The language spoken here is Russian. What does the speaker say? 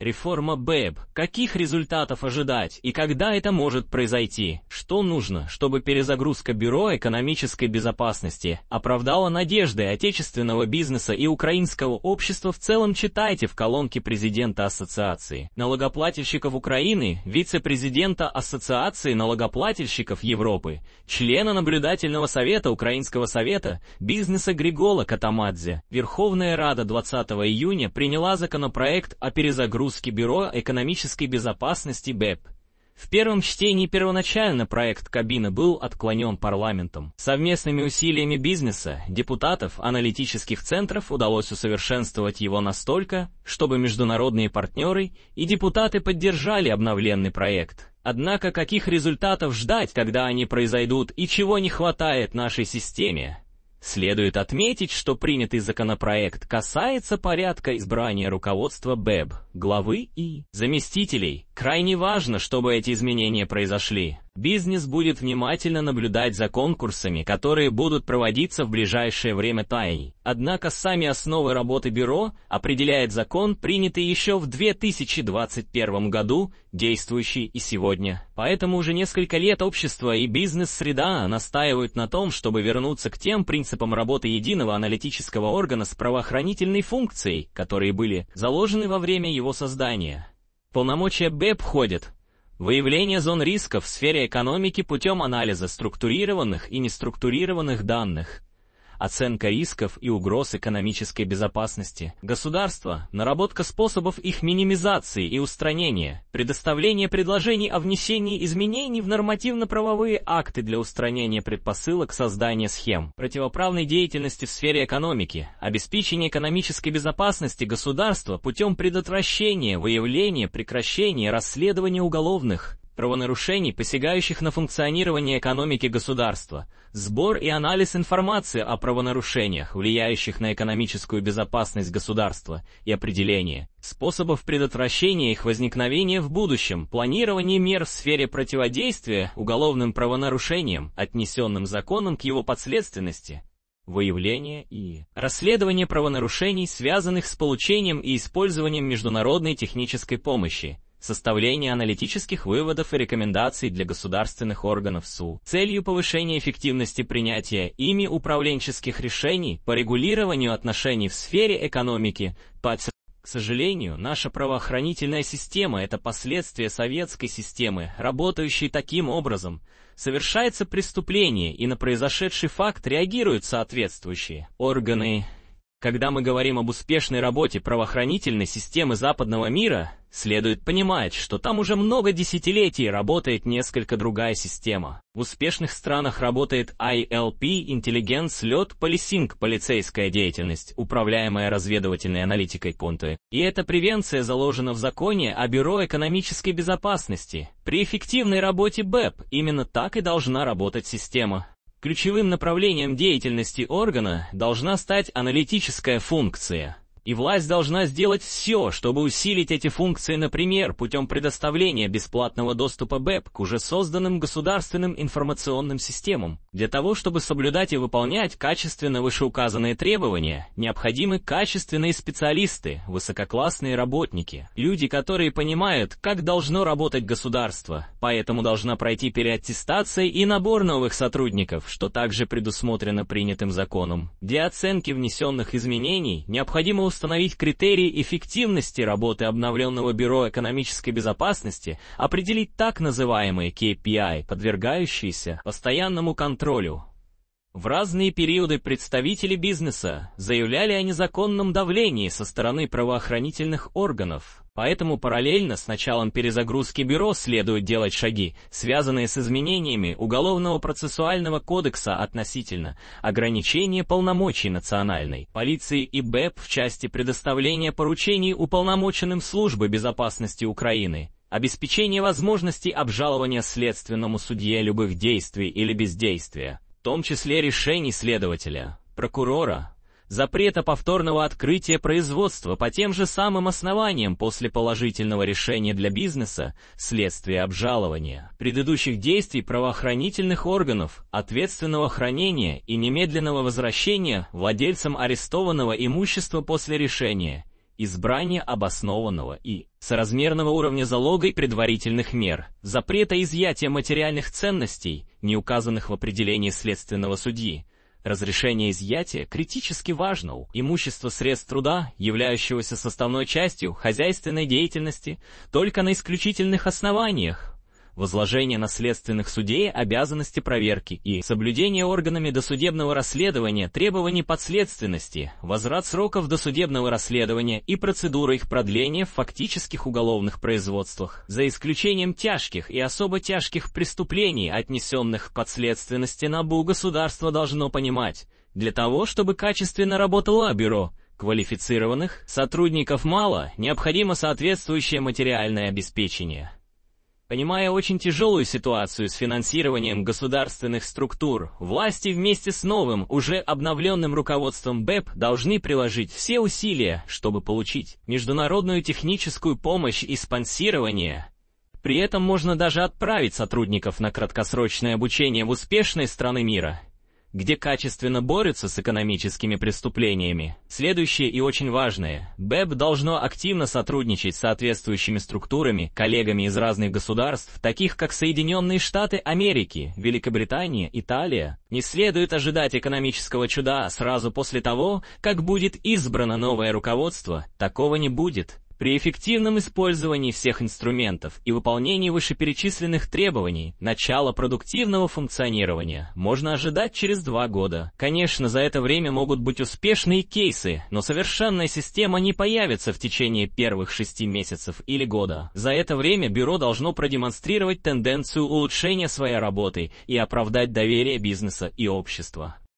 Реформа БЭБ. Каких результатов ожидать и когда это может произойти? Что нужно, чтобы перезагрузка Бюро экономической безопасности оправдала надежды отечественного бизнеса и украинского общества в целом читайте в колонке президента Ассоциации налогоплательщиков Украины, вице-президента Ассоциации налогоплательщиков Европы, члена Наблюдательного совета Украинского совета бизнеса Григола Катамадзе. Верховная Рада 20 июня приняла законопроект о перезагрузке Русский Бюро экономической безопасности БЭП. В первом чтении первоначально проект кабина был отклонен парламентом. Совместными усилиями бизнеса, депутатов, аналитических центров удалось усовершенствовать его настолько, чтобы международные партнеры и депутаты поддержали обновленный проект. Однако каких результатов ждать, когда они произойдут и чего не хватает нашей системе, Следует отметить, что принятый законопроект касается порядка избрания руководства БЭБ, главы и заместителей, Крайне важно, чтобы эти изменения произошли. Бизнес будет внимательно наблюдать за конкурсами, которые будут проводиться в ближайшее время ТАИ. Однако сами основы работы бюро определяет закон, принятый еще в 2021 году, действующий и сегодня. Поэтому уже несколько лет общество и бизнес-среда настаивают на том, чтобы вернуться к тем принципам работы единого аналитического органа с правоохранительной функцией, которые были заложены во время его создания. Полномочия БЭП входят выявление зон риска в сфере экономики путем анализа структурированных и неструктурированных данных, оценка рисков и угроз экономической безопасности государства, наработка способов их минимизации и устранения, предоставление предложений о внесении изменений в нормативно-правовые акты для устранения предпосылок создания схем, противоправной деятельности в сфере экономики, обеспечение экономической безопасности государства путем предотвращения, выявления, прекращения, расследования уголовных, правонарушений, посягающих на функционирование экономики государства, сбор и анализ информации о правонарушениях, влияющих на экономическую безопасность государства, и определение способов предотвращения их возникновения в будущем, планирование мер в сфере противодействия уголовным правонарушениям, отнесенным законом к его подследственности, выявление и расследование правонарушений, связанных с получением и использованием международной технической помощи, составление аналитических выводов и рекомендаций для государственных органов СУ целью повышения эффективности принятия ими управленческих решений по регулированию отношений в сфере экономики, по к сожалению, наша правоохранительная система – это последствие советской системы, работающей таким образом. Совершается преступление, и на произошедший факт реагируют соответствующие органы, когда мы говорим об успешной работе правоохранительной системы западного мира, следует понимать, что там уже много десятилетий работает несколько другая система. В успешных странах работает ILP, интеллигенс, лед, полисинг, полицейская деятельность, управляемая разведывательной аналитикой конты. И эта превенция заложена в законе о Бюро экономической безопасности. При эффективной работе БЭП именно так и должна работать система. Ключевым направлением деятельности органа должна стать аналитическая функция – и власть должна сделать все, чтобы усилить эти функции, например, путем предоставления бесплатного доступа БЭП к уже созданным государственным информационным системам. Для того, чтобы соблюдать и выполнять качественно вышеуказанные требования, необходимы качественные специалисты, высококлассные работники, люди, которые понимают, как должно работать государство, поэтому должна пройти переаттестация и набор новых сотрудников, что также предусмотрено принятым законом. Для оценки внесенных изменений необходимо установить критерии эффективности работы обновленного Бюро экономической безопасности, определить так называемые KPI, подвергающиеся постоянному контролю, в разные периоды представители бизнеса заявляли о незаконном давлении со стороны правоохранительных органов, поэтому параллельно с началом перезагрузки бюро следует делать шаги, связанные с изменениями Уголовного процессуального кодекса относительно ограничения полномочий национальной полиции и БЭП в части предоставления поручений уполномоченным службы безопасности Украины, обеспечения возможности обжалования следственному судье любых действий или бездействия, том числе решений следователя, прокурора, запрета повторного открытия производства по тем же самым основаниям после положительного решения для бизнеса, следствия обжалования, предыдущих действий правоохранительных органов, ответственного хранения и немедленного возвращения владельцам арестованного имущества после решения – избрание обоснованного и соразмерного уровня залога и предварительных мер, запрета изъятия материальных ценностей, не указанных в определении следственного судьи, разрешение изъятия критически важно имущество, средств труда, являющегося составной частью хозяйственной деятельности, только на исключительных основаниях, возложение наследственных судей обязанности проверки и соблюдение органами досудебного расследования требований подследственности, возврат сроков досудебного расследования и процедура их продления в фактических уголовных производствах, за исключением тяжких и особо тяжких преступлений, отнесенных к подследственности НАБУ государство должно понимать. Для того, чтобы качественно работало бюро, квалифицированных сотрудников мало, необходимо соответствующее материальное обеспечение. Понимая очень тяжелую ситуацию с финансированием государственных структур, власти вместе с новым, уже обновленным руководством БЭП должны приложить все усилия, чтобы получить международную техническую помощь и спонсирование. При этом можно даже отправить сотрудников на краткосрочное обучение в успешные страны мира – где качественно борются с экономическими преступлениями. Следующее и очень важное. БЭП должно активно сотрудничать с соответствующими структурами, коллегами из разных государств, таких как Соединенные Штаты Америки, Великобритания, Италия. Не следует ожидать экономического чуда сразу после того, как будет избрано новое руководство. Такого не будет. При эффективном использовании всех инструментов и выполнении вышеперечисленных требований начало продуктивного функционирования можно ожидать через два года. Конечно, за это время могут быть успешные кейсы, но совершенная система не появится в течение первых шести месяцев или года. За это время бюро должно продемонстрировать тенденцию улучшения своей работы и оправдать доверие бизнеса и общества.